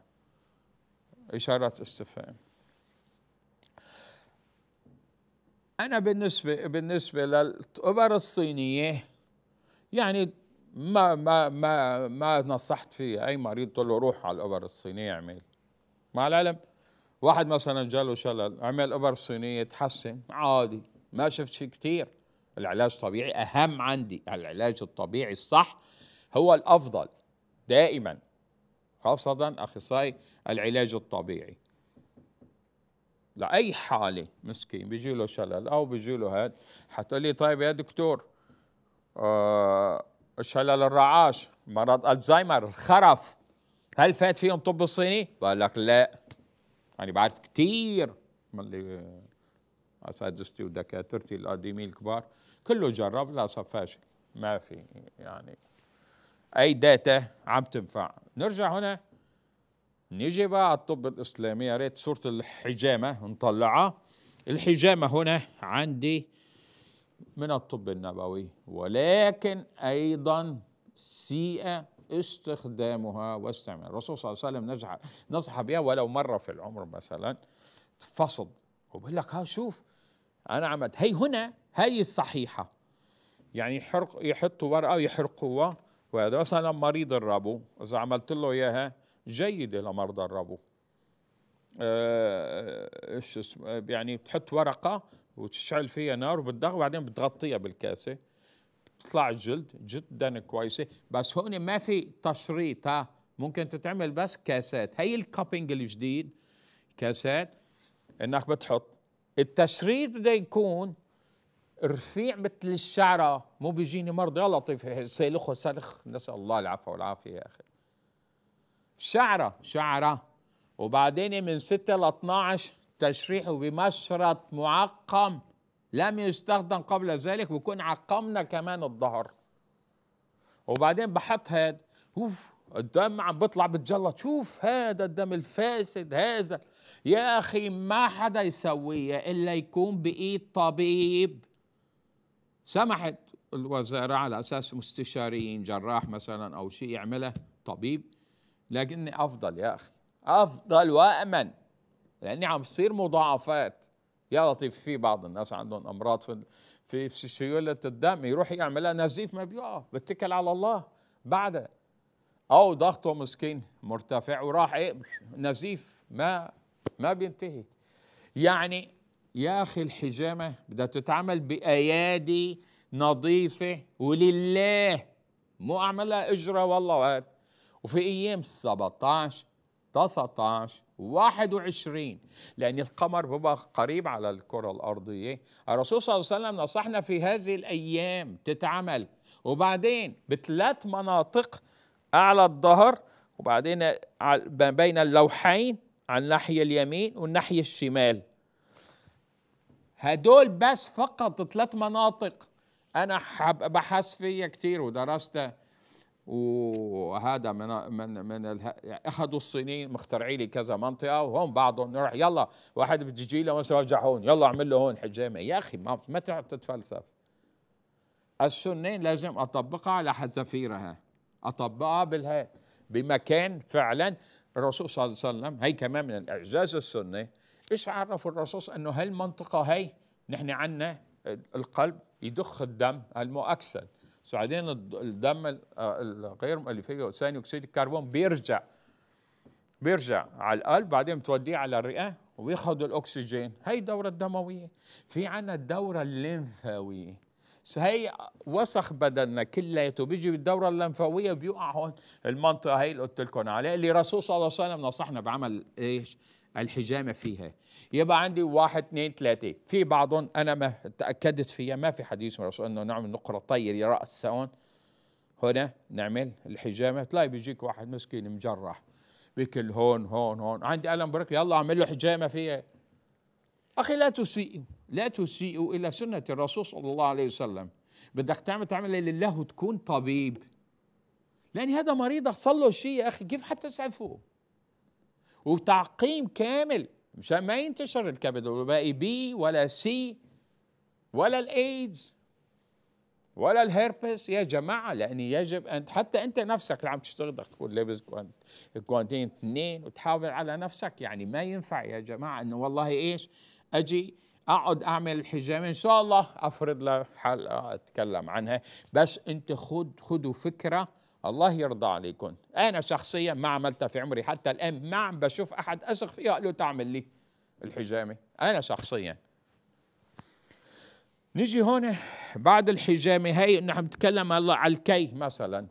اشارات استفهام انا بالنسبه بالنسبه للابر الصينيه يعني ما ما ما ما نصحت فيه اي مريض قلت له روح على الابر الصينيه اعمل مع العلم واحد مثلا جاله شلل عمل ابر صينيه تحسن عادي ما شفت شيء كثير العلاج الطبيعي اهم عندي العلاج الطبيعي الصح هو الافضل دائما خاصه اخصائي العلاج الطبيعي لاي حاله مسكين بيجي له شلل او بيجي له هذا حتقول لي طيب يا دكتور آه الشلل الرعاش مرض الزهايمر الخرف هل فات فيهم طب الصيني؟ بقول لك لا يعني بعرف كثير من اللي آه، اساتذتي ودكاترتي القديمين الكبار كله جرب لا صار فاشل ما في يعني اي داتا عم تنفع نرجع هنا نيجي بقى على الطب الاسلامي يا ريت صوره الحجامه نطلعها الحجامه هنا عندي من الطب النبوي ولكن ايضا سيء استخدامها واستعمالها الرسول صلى الله عليه وسلم نصح نصح بها ولو مره في العمر مثلا فصد وبقول لك ها شوف انا عملت هي هنا هي الصحيحه يعني يحرق يحطوا ورقه ويحرقوها مثلا مريض الربو اذا عملت له اياها جيده لمرضى الربو آه، ايش اسمه يعني بتحط ورقه وتشعل فيها نار وبتضغط وبعدين بتغطيها بالكاسه بتطلع الجلد جدا كويسه بس هون ما في تشريط ممكن تتعمل بس كاسات هي الكابينج الجديد كاسات انك بتحط التشريط بده يكون رفيع مثل الشعره مو بيجيني مرض يا لطيف سيلخ وسلخ نسال الله العفو والعافيه يا اخي شعره شعره وبعدين من 6 ل 12 تشريح بمشرط معقم لم يستخدم قبل ذلك ويكون عقمنا كمان الظهر وبعدين بحط هاد اوف الدم عم بيطلع بتجلط شوف هذا الدم الفاسد هذا يا اخي ما حدا يسويه الا يكون بايد طبيب سمحت الوزاره على اساس مستشارين جراح مثلا او شيء يعملها طبيب لكني افضل يا اخي افضل وامن لاني يعني عم تصير مضاعفات يا لطيف في بعض الناس عندهم امراض في في, في سيوله الدم يروح يعملها نزيف ما بيقف آه، بتكل على الله بعدها او ضغطه مسكين مرتفع وراح ايه نزيف ما ما بينتهي يعني يا اخي الحجامه بدها تتعمل بايادي نظيفه ولله مو اعملها اجره والله وقت وفي ايام 17 19 21 لأن القمر بيبقى قريب على الكرة الأرضية الرسول صلى الله عليه وسلم نصحنا في هذه الأيام تتعمل وبعدين بثلاث مناطق أعلى الظهر وبعدين ما بين اللوحين على الناحية اليمين والناحية الشمال هدول بس فقط ثلاث مناطق أنا بحثت فيها كثير ودرستها وهذا من من من اله... يعني اخذوا الصينيين مخترعين لي كذا منطقه وهون بعضهم نروح يلا واحد بتجي له مثلا هون يلا اعمل له هون حجامه يا اخي ما ما تعرف تتفلسف السنه لازم اطبقها على حذافيرها اطبقها بالها بمكان فعلا الرسول صلى الله عليه وسلم هي كمان من الاعجاز السنه ايش عرف الرسول انه هالمنطقه هي نحن عندنا القلب يضخ الدم المؤكسد بعدين الدم آه، الغير مؤلفيه ثاني اكسيد الكربون بيرجع بيرجع على القلب بعدين بتوديه على الرئه وبياخذ الاكسجين هي الدوره الدمويه في عنا الدوره الليمفاويه هي وسخ بدلنا كلياته بيجي بالدوره الليمفاويه بيقع هون المنطقه هي اللي قلت لكم عليها اللي الرسول صلى الله عليه وسلم نصحنا بعمل ايش؟ الحجامة فيها يبقى عندي واحد اثنين ثلاثة في بعضهم أنا ما تأكدت فيها ما في حديث من الرسول أنه نعمل نقرة طير يرأس هون هنا نعمل الحجامة تلاقي بيجيك واحد مسكين مجرح بكل هون هون هون عندي ألم برك يلا أعمل له حجامة فيها أخي لا تسيئوا لا تسيئوا إلى سنة الرسول صلى الله عليه وسلم بدك تعمل تعمل لله وتكون طبيب لأن هذا مريض صار له شيء يا أخي كيف حتسعفه وتعقيم كامل مشان ما ينتشر الكبد الوبائي بي ولا سي ولا الايدز ولا الهربس يا جماعة لاني يجب أن حتى أنت نفسك اللي عم تشتغل بدك تكون لابس كوانتين اثنين وتحافظ على نفسك يعني ما ينفع يا جماعة أنه والله إيش أجي أقعد أعمل الحجامة إن شاء الله أفرض له حلقة أتكلم عنها بس أنت خد خذوا فكرة الله يرضى عليكم انا شخصيا ما عملتها في عمري حتى الان ما عم بشوف احد اثق فيها له تعمل لي الحجامه انا شخصيا نجي هون بعد الحجامه هي نحن نتكلم هلا على الكي مثلا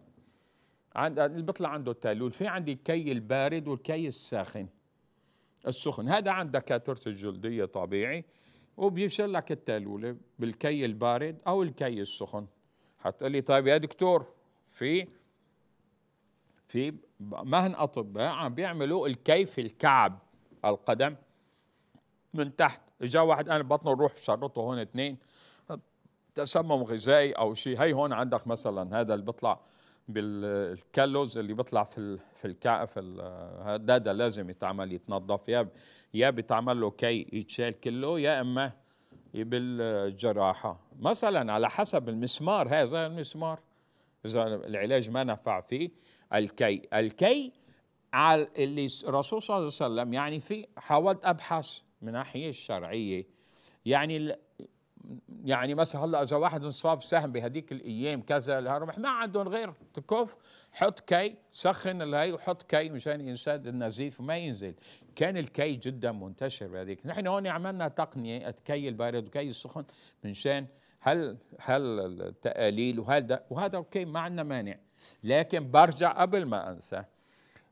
عند اللي بيطلع عنده التالول في عندي الكي البارد والكي الساخن السخن هذا عند دكاتره الجلديه طبيعي وبيفشل لك التالوله بالكي البارد او الكي السخن حتقول لي طيب يا دكتور في في مهن اطباء عم بيعملوا الكيف الكعب القدم من تحت اجا واحد انا بطنه روح شرطه هون اثنين تسمم غذائي او شيء هي هون عندك مثلا هذا اللي بيطلع بالكالوز اللي بيطلع في في الكعب في هذا ده لازم يتعمل يتنظف يا يا بتعمل له كي يتشال كله يا اما بالجراحه مثلا على حسب المسمار هذا المسمار اذا العلاج ما نفع فيه الكي الكي على اللي الرسول صلى الله عليه وسلم يعني في حاولت ابحث من ناحيه الشرعيه يعني يعني مثلا هلا اذا واحد انصاب سهم بهذيك الايام كذا الهرمح ما عندهم غير تكف حط كي سخن الهي وحط كي مشان ينشد النزيف وما ينزل كان الكي جدا منتشر بهذيك نحن هون عملنا تقنيه الكي البارد وكي السخن منشان هل هل التقاليل وهذا وهذا اوكي ما عندنا مانع لكن برجع قبل ما انسى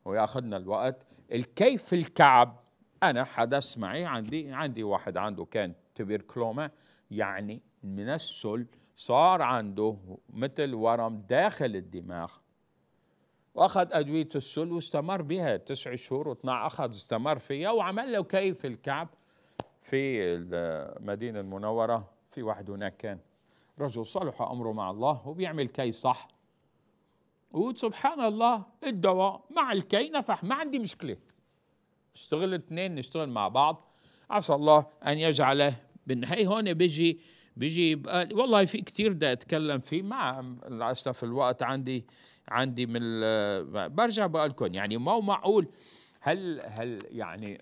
وياخذنا الوقت الكيف الكعب انا حدث معي عندي عندي واحد عنده كان تبركلوما يعني من السل صار عنده مثل ورم داخل الدماغ واخذ ادويه السل واستمر بها تسع شهور و12 اخذ استمر فيها وعمل له كيف الكعب في المدينه المنوره في واحد هناك كان رجل صلح امره مع الله وبيعمل كي صح وقلت سبحان الله الدواء مع الكي نفح ما عندي مشكله اشتغل اثنين نشتغل مع بعض عسى الله ان يجعله بالنهايه هون بيجي بيجي والله في كثير بدي اتكلم فيه مع للاسف الوقت عندي عندي من برجع بقول لكم يعني مو معقول هل هل يعني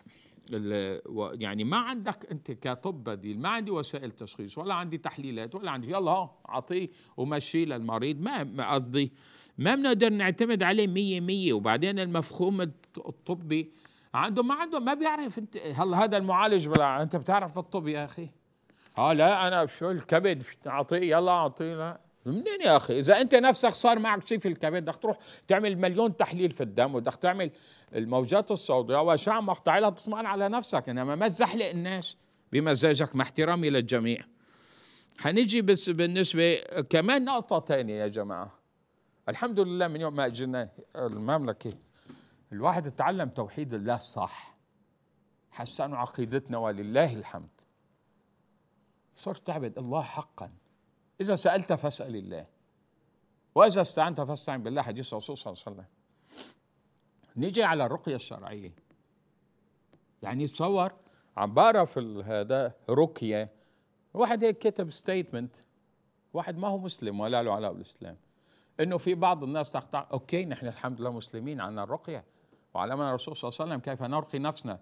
يعني ما عندك انت كطب بديل ما عندي وسائل تشخيص ولا عندي تحليلات ولا عندي يلا اعطيه ومشيه للمريض ما قصدي ما بنقدر نعتمد عليه مية مية وبعدين المفهوم الطبي عنده ما عنده ما بيعرف انت هل هذا المعالج بلا انت بتعرف الطب يا اخي اه لا انا شو الكبد اعطيه يلا اعطيه منين يا اخي اذا انت نفسك صار معك شيء في الكبد بدك تروح تعمل مليون تحليل في الدم وبدك تعمل الموجات الصوضاء واشعه مقطعيه تطمئن على نفسك انما ما تزحلق الناس بمزاجك مع احترامي للجميع حنيجي بس بالنسبه كمان نقطه ثانيه يا جماعه الحمد لله من يوم ما اجينا المملكه الواحد تعلم توحيد الله صح حسن عقيدتنا ولله الحمد صرت تعبد الله حقا اذا سالت فاسال الله واذا استعنت فاستعن بالله حديث الرسول صلى الله عليه وسلم نيجي على الرقيه الشرعيه يعني تصور عم في هذا رقيه واحد هيك كتب ستيتمنت واحد ما هو مسلم ولا له علاقه بالاسلام انه في بعض الناس تقطع اوكي نحن الحمد لله مسلمين عنا الرقيه وعلمنا الرسول صلى الله عليه وسلم كيف نرقي نفسنا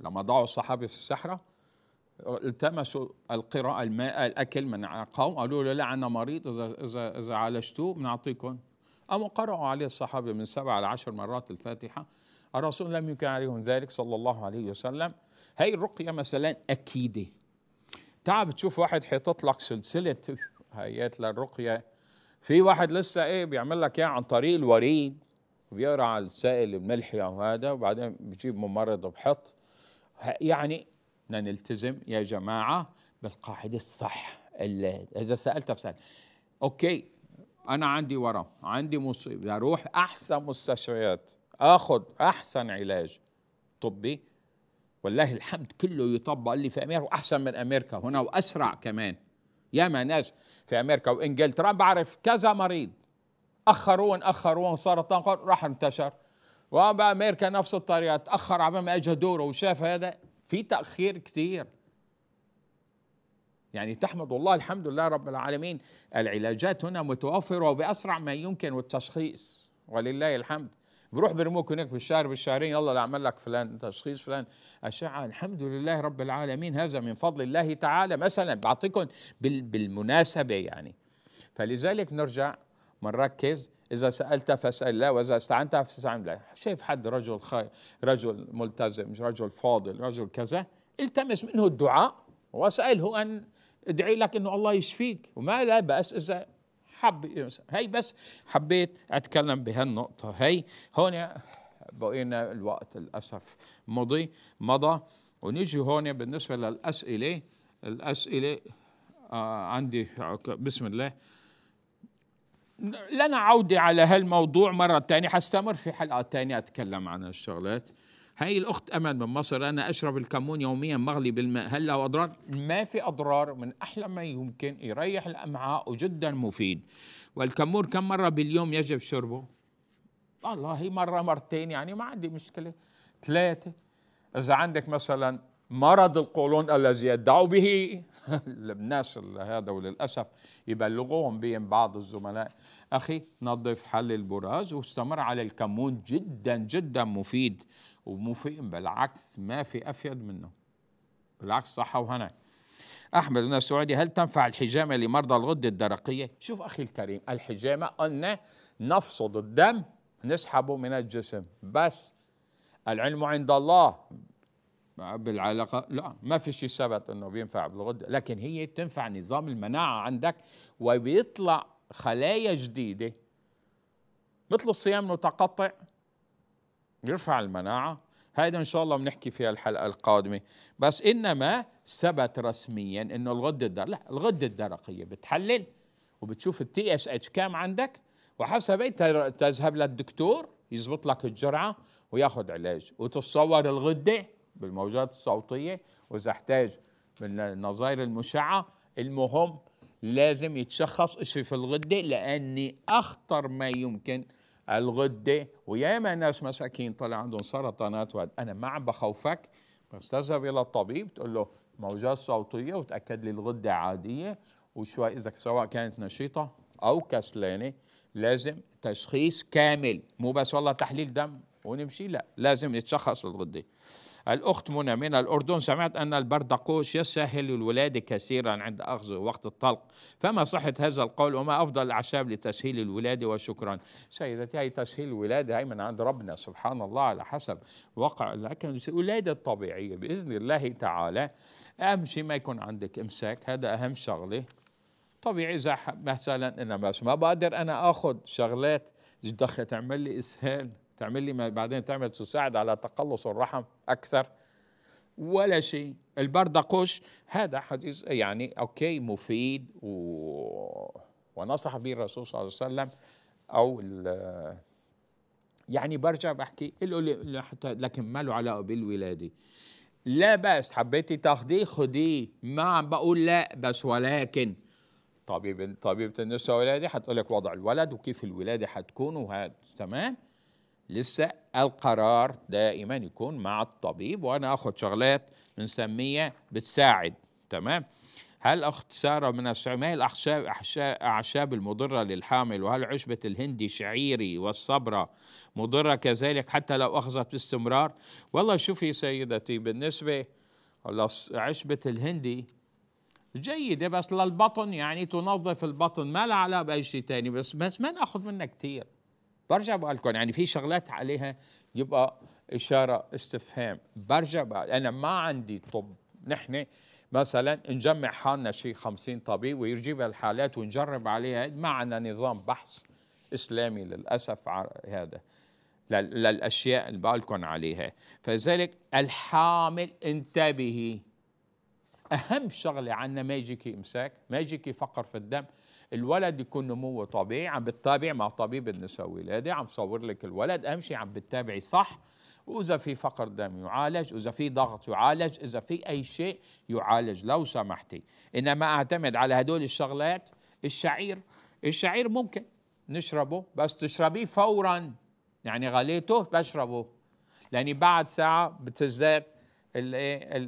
لما ضاعوا الصحابه في الصحراء التمسوا القراءة الماء الأكل من قوم قالوا له لا أنا مريض إذا إذا إذا عالجتوه بنعطيكم قاموا قرأوا عليه الصحابة من سبع إلى عشر مرات الفاتحة الرسول لم يكن عليهم ذلك صلى الله عليه وسلم هي الرقية مثلا أكيدة تعب تشوف واحد حيطلق لك سلسلة هيات للرقيه في واحد لسه ايه بيعمل لك ايه عن طريق الوريد بيقرا على السائل الملحي او هذا وبعدين بيجيب ممرض بحط يعني بدنا نلتزم يا جماعه بالقاعده الصح اللي اذا سالت فسأل اوكي انا عندي ورم عندي مصيبه اروح احسن مستشفيات اخذ احسن علاج طبي والله الحمد كله يطبق اللي في امريكا واحسن من امريكا هنا واسرع كمان ياما ناس في امريكا وانجلترا بعرف كذا مريض اخرون اخرون سرطان راح انتشر وامريكا نفس الطريقه تاخر على ما اجى دوره وشاف هذا في تاخير كثير يعني تحمد الله الحمد لله رب العالمين العلاجات هنا متوفره وباسرع ما يمكن والتشخيص ولله الحمد بروح بيرموك هناك بالشهر بالشهرين يلا اللي لك فلان تشخيص فلان اشعه الحمد لله رب العالمين هذا من فضل الله تعالى مثلا بعطيكم بالمناسبه يعني فلذلك نرجع ونركز إذا سألت فاسأل الله وإذا استعنت فاستعن الله شايف حد رجل خير رجل ملتزم رجل فاضل رجل كذا التمس منه الدعاء واسأله أن ادعي لك أنه الله يشفيك وما لا بأس إذا حب هي بس حبيت اتكلم بهالنقطه هي هون بقينا الوقت للاسف مضي مضى ونيجي هون بالنسبه للاسئله الاسئله آه عندي بسم الله لنا عودة على هالموضوع مرة تانية حستمر في حلقة تانية أتكلم عن الشغلات هاي الأخت أمل من مصر أنا أشرب الكمون يوميا مغلي بالماء هل له أضرار؟ ما في أضرار من أحلى ما يمكن يريح الأمعاء وجدا مفيد والكمون كم مرة باليوم يجب شربه؟ والله مرة مرتين يعني ما عندي مشكلة ثلاثة إذا عندك مثلا مرض القولون الذي يدعو به الناس هذا وللأسف يبلغوهم بين بعض الزملاء أخي نظف حل البراز واستمر على الكمون جدا جدا مفيد وموافق بالعكس ما في أفيد منه بالعكس صحة وهنا أحمد من السعودي هل تنفع الحجامة لمرضى الغدة الدرقية؟ شوف أخي الكريم الحجامة قلنا نفصد الدم نسحبه من الجسم بس العلم عند الله بالعلاقة لا ما في شيء ثبت أنه بينفع بالغدة لكن هي بتنفع نظام المناعة عندك وبيطلع خلايا جديدة مثل الصيام المتقطع يرفع المناعة هذا إن شاء الله بنحكي فيها الحلقة القادمة بس إنما ثبت رسميا إنه الغدة الدرقية لا الغدة الدرقية بتحلل وبتشوف التي اس اتش كام عندك وحسب تذهب للدكتور يزبط لك الجرعة وياخذ علاج وتتصور الغدة بالموجات الصوتية وإذا احتاج من النظائر المشعة المهم لازم يتشخص شيء في الغدة لأني أخطر ما يمكن الغده وياما ناس مساكين طلع عندهم سرطانات وهذا انا عم بخوفك بس تذهب الى الطبيب تقول له موجات صوتيه وتاكد لي الغده عاديه وشوي اذا سواء كانت نشيطه او كسلانه لازم تشخيص كامل مو بس والله تحليل دم ونمشي لا لازم يتشخص الغده الأخت منى من الأردن سمعت أن البردقوش يسهل الولادة كثيرا عند أخذ وقت الطلق فما صحة هذا القول وما أفضل الأعشاب لتسهيل الولادة وشكرا سيدتي هي تسهيل الولادة هي من عند ربنا سبحان الله على حسب وقع لكن الولادة الطبيعية بإذن الله تعالى أهم شيء ما يكون عندك إمساك هذا أهم شغلة طبيعي إذا مثلا أنا بس ما بقدر أنا آخذ شغلات بدك تعمل لي إسهال تعمل لي بعدين تعمل تساعد على تقلص الرحم اكثر ولا شيء البردقوش هذا حديث يعني اوكي مفيد و... ونصح به الرسول صلى الله عليه وسلم او ال... يعني برجع بحكي له لي... حتى لكن ما له علاقه بالولاده لا بس حبيتي تاخديه خديه ما عم بقول لا بس ولكن طبيب طبيبه النساء والولاده حتقول لك وضع الولد وكيف الولاده حتكون وهذا تمام لسه القرار دائما يكون مع الطبيب وانا اخد شغلات بنسميها بتساعد تمام هل اختصار من ما هي الاعشاب اعشاب المضره للحامل وهل عشبه الهندي شعيري والصبره مضره كذلك حتى لو اخذت باستمرار والله شوفي سيدتي بالنسبه عشبه الهندي جيده بس للبطن يعني تنظف البطن ما لها علاقه باي شيء ثاني بس بس ما ناخذ منها كثير برجع بقول لكم يعني في شغلات عليها يبقى اشاره استفهام برجع بقى انا ما عندي طب نحن مثلا نجمع حالنا شيء 50 طبيب ويجيب الحالات ونجرب عليها ما عندنا نظام بحث اسلامي للاسف هذا للاشياء اللي بالكم عليها فلذلك الحامل انتبهي اهم شغله عندنا ما يجيكي امساك ما يجيكي فقر في الدم الولد يكون نموه طبيعي عم بتتابع مع طبيب النساء والولاده عم صور لك الولد اهم شيء عم بتتابعي صح واذا في فقر دم يعالج واذا في ضغط يعالج اذا في اي شيء يعالج لو سمحتي انما اعتمد على هدول الشغلات الشعير الشعير ممكن نشربه بس تشربيه فورا يعني غليته بشربه لاني بعد ساعه بتزداد إيه،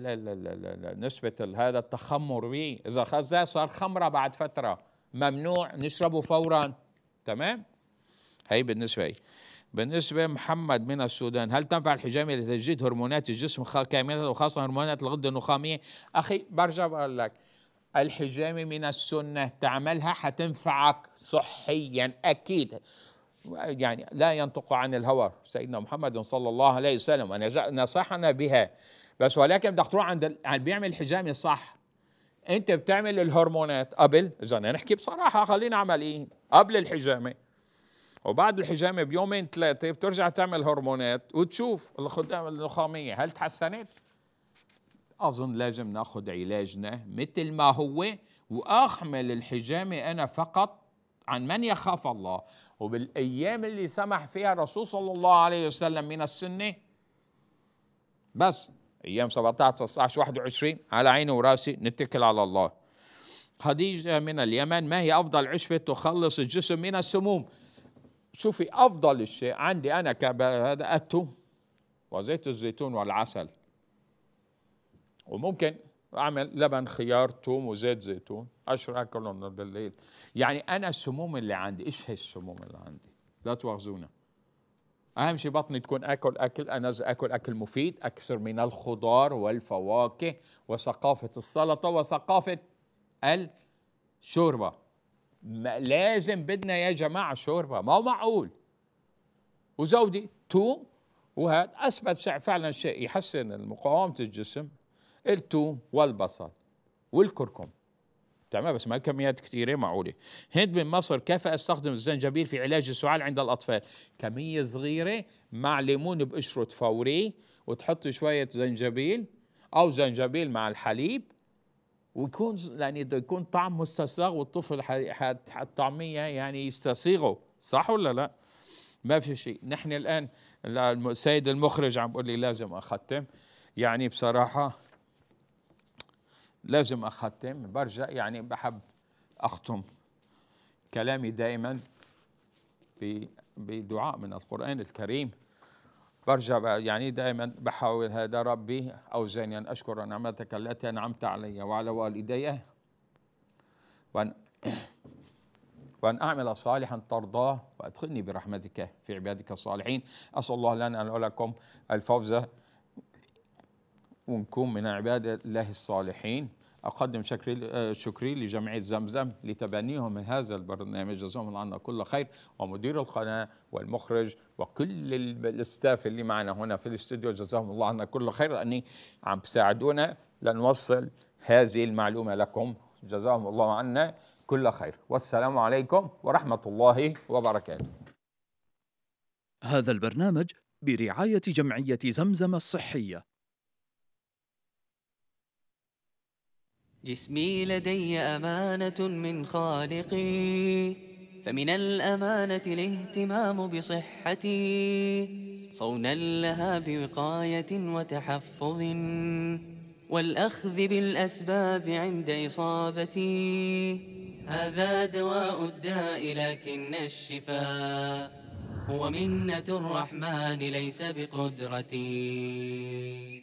نسبة هذا التخمر به إذا خذ صار خمرة بعد فترة ممنوع نشربه فورا تمام هي بالنسبه لي بالنسبة محمد من السودان هل تنفع الحجامة لتجديد هرمونات الجسم كاملة وخاصة هرمونات الغدة النخامية أخي برجع بقول لك الحجامة من السنة تعملها حتنفعك صحيا أكيد يعني لا ينطق عن الهوى سيدنا محمد صلى الله عليه وسلم نصحنا بها بس ولكن بدك تروح عند اللي بيعمل الحجامة صح انت بتعمل الهرمونات قبل اذا نحكي بصراحه خلينا عمليين قبل الحجامه وبعد الحجامه بيومين ثلاثه بترجع تعمل هرمونات وتشوف الخدام النخاميه هل تحسنت؟ اظن لازم ناخذ علاجنا مثل ما هو واحمل الحجامه انا فقط عن من يخاف الله وبالايام اللي سمح فيها الرسول صلى الله عليه وسلم من السنه بس ايام 17 19 21 على عيني وراسي نتكل على الله خديجه من اليمن ما هي افضل عشبه تخلص الجسم من السموم شوفي افضل الشيء عندي انا هذا التوم وزيت الزيتون والعسل وممكن اعمل لبن خيار توم وزيت زيتون اشرب اكلهم بالليل يعني انا السموم اللي عندي ايش هي السموم اللي عندي لا تواخذونا اهم شيء بطني تكون اكل اكل انا اكل اكل مفيد اكثر من الخضار والفواكه وثقافه السلطه وثقافه الشوربه لازم بدنا يا جماعه شوربه ما هو معقول وزودي توم وهذا اثبت فعلا شيء يحسن مقاومه الجسم التوم والبصل والكركم تمام بس ما كميات كثيره معقوله هند من مصر كيف استخدم الزنجبيل في علاج السعال عند الاطفال كميه صغيره مع ليمون بقشره فوري وتحط شويه زنجبيل او زنجبيل مع الحليب ويكون يعني يكون طعم مستساغ والطفل الطعميه يعني يستسيغه صح ولا لا ما في شيء نحن الان السيد المخرج عم بقول لي لازم اختم يعني بصراحه لازم أختم برجع يعني بحب أختم كلامي دائما بدعاء من القرآن الكريم برجع يعني دائما بحاول هذا ربي أوزعني أن أشكر نعمتك التي أنعمت علي وعلى والدي وأن وأن أعمل صالحا ترضاه وأدخلني برحمتك في عبادك الصالحين أسأل الله لنا ولكم الفوز ونكون من عباد الله الصالحين أقدم شكري, آه، شكري لجمعية زمزم لتبنيهم من هذا البرنامج جزاهم الله عنا كل خير ومدير القناة والمخرج وكل الاستاف اللي معنا هنا في الاستوديو جزاهم الله عنا كل خير لأني عم بساعدونا لنوصل هذه المعلومة لكم جزاهم الله عنا كل خير والسلام عليكم ورحمة الله وبركاته هذا البرنامج برعاية جمعية زمزم الصحية جسمي لدي أمانة من خالقي فمن الأمانة الاهتمام بصحتي صونا لها بوقاية وتحفظ والأخذ بالأسباب عند إصابتي هذا دواء الداء لكن الشفاء هو منة الرحمن ليس بقدرتي